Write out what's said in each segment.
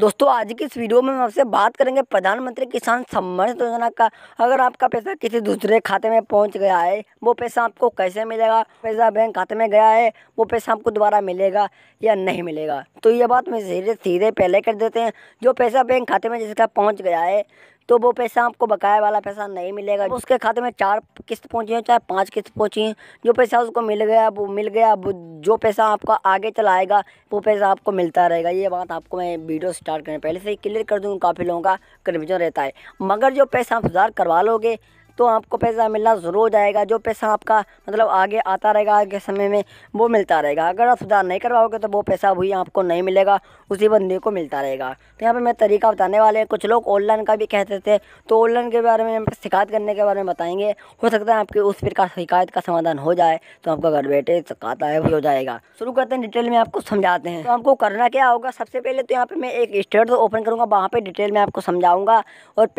दोस्तों आज की इस वीडियो में हम आपसे बात करेंगे प्रधानमंत्री किसान सम्मान योजना का अगर आपका पैसा किसी दूसरे खाते में पहुंच गया है वो पैसा आपको कैसे मिलेगा पैसा बैंक खाते में गया है वो पैसा आपको दोबारा मिलेगा या नहीं मिलेगा तो ये बात मैं सीधे सीधे पहले कर देते हैं जो पैसा बैंक खाते में जिसका पहुँच गया है तो वो पैसा आपको बकाया वाला पैसा नहीं मिलेगा उसके खाते में चार किस्त पहुँची हैं चाहे पाँच किस्त पहुँची हैं जो पैसा उसको मिल गया वो मिल गया वो जो पैसा आपका आगे चलाएगा वो पैसा आपको मिलता रहेगा ये बात आपको मैं वीडियो स्टार्ट करने पहले से ही क्लियर कर दूँगा काफ़ी लोगों का कन्फ्यूजन रहता है मगर जो पैसा आप सुधार करवा लोगे तो आपको पैसा मिलना ज़रूर हो जाएगा जो पैसा आपका मतलब आगे आता रहेगा आगे समय में वो मिलता रहेगा अगर आप सुधार नहीं करवाओगे तो वो पैसा भी आपको नहीं मिलेगा उसी बंदे को मिलता रहेगा तो यहाँ पर मैं तरीका बताने वाले हैं कुछ लोग ऑनलाइन का भी कहते थे तो ऑनलाइन के बारे में शिकायत करने के बारे में बताएंगे हो सकता है आपके उस प्रकार शिकायत का समाधान हो जाए तो आपका घर बैठे शिकायत है भी हो जाएगा शुरू करते हैं डिटेल में आपको समझाते हैं तो आपको करना क्या होगा सबसे पहले तो यहाँ पे मैं एक स्टेट ओपन करूँगा वहाँ पर डिटेल में आपको समझाऊंगा और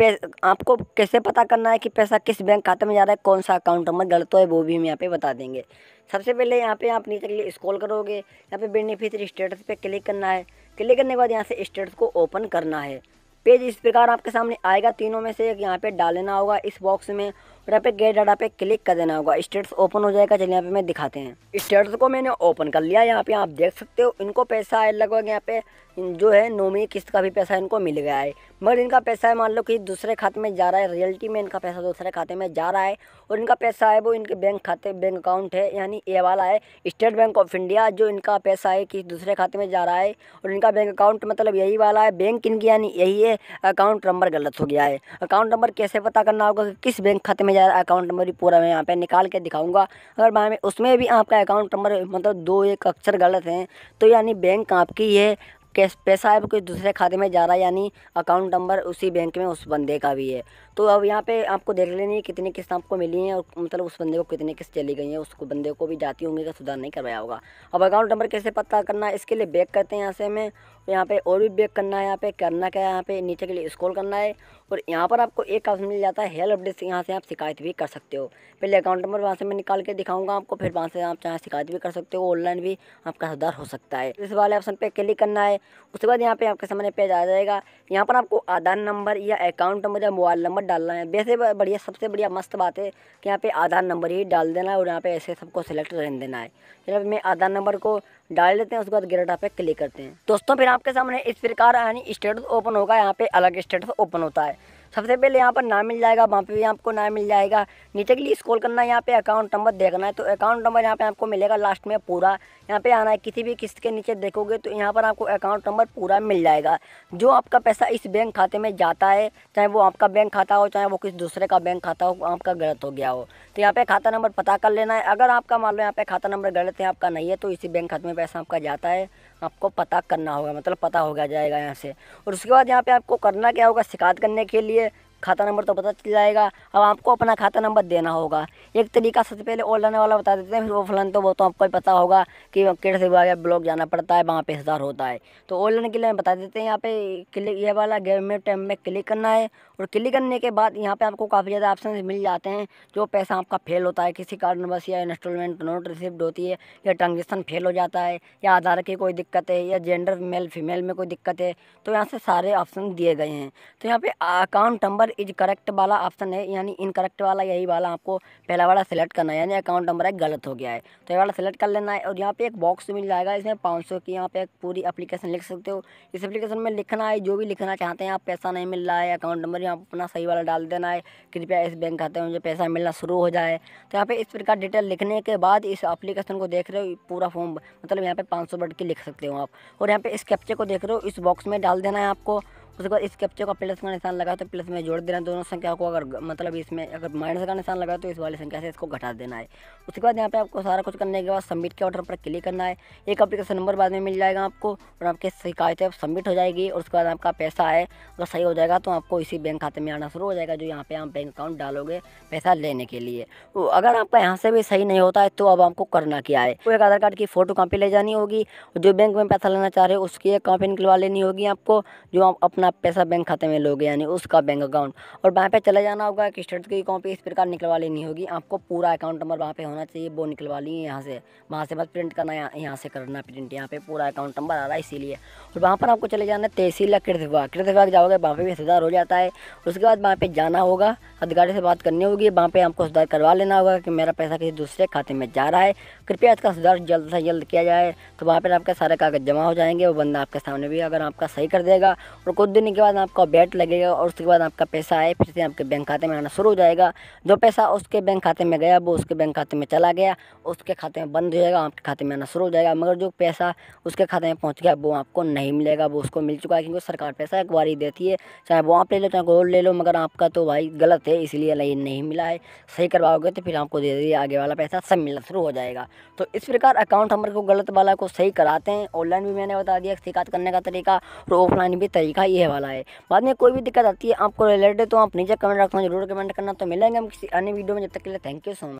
आपको कैसे पता करना है कि पैसा किस बैंक खाते में जा रहा है कौन सा अकाउंट नंबर गलत है वो भी हम यहाँ पे बता देंगे सबसे पहले यहाँ पे आप नीचे के लिए स्कॉल करोगे यहाँ पे बेनिफिशियरी स्टेटस पे क्लिक करना है क्लिक करने के बाद यहाँ से स्टेटस को ओपन करना है पेज इस प्रकार आपके सामने आएगा तीनों में से एक यहाँ पे डाल लेना होगा इस बॉक्स में और यहाँ पे गेट डाटा पे क्लिक कर देना होगा स्टेट्स ओपन हो जाएगा चलिए यहाँ पे मैं दिखाते हैं स्टेट्स को मैंने ओपन कर लिया यहाँ पे आप देख सकते हो इनको पैसा है लगभग यहाँ पे जो है नौवीं किस्त का भी पैसा इनको मिल गया है मगर इनका पैसा है मान लो कि दूसरे खाते में जा रहा है रियलिटी में इनका पैसा दूसरे खाते में जा रहा है और इनका पैसा है वो इनके बैंक खाते बैंक अकाउंट है यानी ये वाला है स्टेट बैंक ऑफ इंडिया जो इनका पैसा है कि दूसरे खाते में जा रहा है और इनका बैंक अकाउंट मतलब यही वाला है बैंक इनकी यानी यही है ये अकाउंट नंबर गलत हो गया है अकाउंट नंबर कैसे पता करना होगा कि किस बैंक खाते में जा रहा है अकाउंट नंबर भी पूरा मैं यहाँ पे निकाल के दिखाऊंगा अगर मैं उसमें भी आपका अकाउंट नंबर मतलब दो एक अक्षर गलत हैं तो यानी बैंक आपकी है कैश पैसा है कोई दूसरे खाते में जा रहा है यानी अकाउंट नंबर उसी बैंक में उस बंदे का भी है तो अब यहाँ पे आपको देख लेनी है कितनी किस्त आपको मिली है और मतलब उस बंदे को कितनी किस्त चली गई है उस बंदे को भी जाती होंगी का तो सुधार नहीं करवाया होगा अब अकाउंट नंबर कैसे पता करना है इसके लिए बैक करते हैं यहाँ से हमें यहाँ पे और भी बैक करना है यहाँ पे करना क्या है यहाँ पे नीचे के लिए स्क्रॉल करना है और यहाँ पर आपको एक ऑप्शन मिल जाता है हेल्प डेस्क यहाँ से आप शिकायत भी कर सकते हो पहले अकाउंट नंबर वहाँ से मैं निकाल के दिखाऊंगा आपको फिर वहाँ से आप चाहे शिकायत भी कर सकते हो ऑनलाइन भी आपका सुधार हो सकता है इस वाले ऑप्शन पर क्लिक करना है उसके बाद यहाँ पर आपके सामने पेज आ जाएगा यहाँ पर आपको आधार नंबर या अकाउंट नंबर या मोबाइल नंबर डालना है वैसे बढ़िया सबसे बढ़िया मस्त बात है कि यहाँ पर आधार नंबर ही डाल देना है और यहाँ पर ऐसे सबको सिलेक्ट रहने देना है फिर मैं आधार नंबर को डाल देते हैं उसके बाद ग्रेटा पे क्लिक करते हैं दोस्तों फिर आप आपके सामने इस प्रकार यानी स्टेटस ओपन होगा यहाँ पे अलग स्टेटस ओपन होता है सबसे पहले यहाँ पर नाम मिल जाएगा वहाँ पे भी आपको नाम मिल जाएगा नीचे के लिए स्कॉल करना है यहाँ पे अकाउंट नंबर देखना है तो अकाउंट नंबर यहाँ पे आपको मिलेगा लास्ट में पूरा यहाँ पे आना है किसी भी किस्त के नीचे देखोगे तो यहाँ पर आपको अकाउंट नंबर पूरा मिल जाएगा जो आपका पैसा इस बैंक खाते में जाता है चाहे वो आपका बैंक खाता हो चाहे वो किसी दूसरे का बैंक खाता हो आपका गलत हो गया हो तो यहाँ पे खाता नंबर पता कर लेना है अगर आपका मान लो यहाँ पे खाता नंबर गलत है आपका नहीं है तो इसी बैंक खाते में पैसा आपका जाता है आपको पता करना होगा मतलब पता हो गया जाएगा यहाँ से और उसके बाद यहाँ पे आपको करना क्या होगा शिकायत करने के लिए खाता नंबर तो पता चल जाएगा अब आपको अपना खाता नंबर देना होगा एक तरीका सबसे पहले ऑनलाइन वाला बता देते हैं फिर ऑफलाइन तो वो तो आपको ही पता होगा कि कैसे वाला ब्लॉक जाना पड़ता है वहाँ पे हज़ार होता है तो ऑनलाइन के लिए बता देते हैं यहाँ पे क्लिक ये वाला गेम में टाइम में क्लिक करना है और क्लिक करने के बाद यहाँ पर आपको काफ़ी ज़्यादा ऑप्शन मिल जाते हैं जो पैसा आपका फेल होता है किसी बस या इंस्टॉलमेंट नोट रिसिप्ट होती है या ट्रांजेक्शन फेल हो जाता है या आधार की कोई दिक्कत है या जेंडर मेल फीमेल में कोई दिक्कत है तो यहाँ से सारे ऑप्शन दिए गए हैं तो यहाँ पर account number number is correct वाला ऑप्शन है यानी इनकरेक्ट वाला यही वाला आपको पहला वाला सेलेक्ट करना है यानी अकाउंट नंबर एक गलत हो गया है तो ये वाला सेलेक्ट कर लेना है और यहाँ पे एक बॉक्स मिल जाएगा इसमें पाँच सौ की यहाँ पे एक पूरी एप्लीकेशन लिख सकते हो इस एप्लीकेशन में लिखना है जो भी लिखना चाहते हैं आप पैसा नहीं मिल रहा है अकाउंट नंबर यहाँ अपना सही वाला डाल देना है कृपया इस बैंक खाते में मुझे पैसा मिलना शुरू हो जाए तो यहाँ पे इस प्रकार डिटेल लिखने के बाद इस अपलीकेशन को देख रहे हो पूरा फॉर्म मतलब यहाँ पे पाँच सौ बढ़ के लिख सकते हो आप और यहाँ पे इस कैप्चे को देख रहे हो इस बॉक्स में डाल देना है आपको उसके बाद इस कैप्चर का प्लस का निशान लगा तो प्लस में जोड़ देना दोनों संख्या को अगर मतलब इसमें अगर माइनस का निशान लगा तो इस वाली संख्या से इसको घटा देना है उसके बाद यहाँ पे आपको सारा कुछ करने के बाद सबमिट के ऑर्डर पर क्लिक करना है एक अप्लीकेशन नंबर बाद में मिल जाएगा आपको और आपकी शिकायत सबमिट हो जाएगी और उसके बाद आपका पैसा है अगर सही हो जाएगा तो आपको इसी बैंक खाते में आना शुरू हो जाएगा जो यहाँ पर आप बैंक अकाउंट डालोगे पैसा लेने के लिए तो अगर आपका यहाँ से भी सही नहीं होता है तो अब आपको करना क्या है कोई आधार कार्ड की फ़ोटो कापी ले जानी होगी जो बैंक में पैसा लेना चाह रहे हो उसकी एक कापी निकलवा लेनी होगी आपको जो आप अपना आप पैसा बैंक खाते में लोगे यानी उसका बैंक अकाउंट और वहाँ पे चले जाना होगा कि स्टेट की कॉपी इस प्रकार निकलवा लेनी होगी आपको पूरा अकाउंट नंबर वहाँ पे होना चाहिए वो निकलवा लिए यहाँ से वहाँ से बस प्रिंट करना यहाँ से करना प्रिंट यहाँ पे पूरा अकाउंट नंबर आ रहा है इसीलिए और वहाँ पर आपको चले जाना है तहसील या कृत विभाग कृत विभाग जाओगे वहाँ पर भी सुधार हो जाता है उसके बाद वहाँ पर जाना होगा अधिकारी से बात करनी होगी वहाँ पर आपको सुधार करवा लेना होगा कि मेरा पैसा किसी दूसरे खाते में जा रहा है कृपया इसका सुधार जल्द से जल्द किया जाए तो वहाँ पर आपके सारे कागज़ जमा हो जाएंगे वो बंदा आपके सामने भी अगर आपका सही कर देगा और कुछ देने के बाद आपका बैट लगेगा और उसके बाद आपका पैसा आए फिर से आपके बैंक खाते में आना शुरू हो जाएगा जो पैसा उसके बैंक खाते में गया वो उसके बैंक खाते में चला गया उसके खाते में बंद हो जाएगा आपके खाते में आना शुरू हो जाएगा मगर जो पैसा उसके खाते में पहुँच गया वो आपको नहीं मिलेगा वो उसको मिल चुका है क्योंकि सरकार पैसा एक बार ही देती है चाहे वो आप ले लो चाहे गोल्ड ले लो मगर आपका तो भाई गलत है इसलिए नहीं मिला है सही करवाओगे तो फिर आपको दे दिए आगे वाला पैसा सब मिलना शुरू हो जाएगा तो इस प्रकार अकाउंट नंबर को गलत वाला को सही कराते हैं ऑनलाइन भी मैंने बता दिया शिकायत करने का तरीका और ऑफलाइन भी तरीका ये ये वाला है बाद में कोई भी दिक्कत आती है आपको रिलेटेड तो आप नीचे कमेंट रखना जरूर कमेंट करना तो मिलेंगे हम किसी अन्य वीडियो में जब तक के लिए थैंक यू सो मच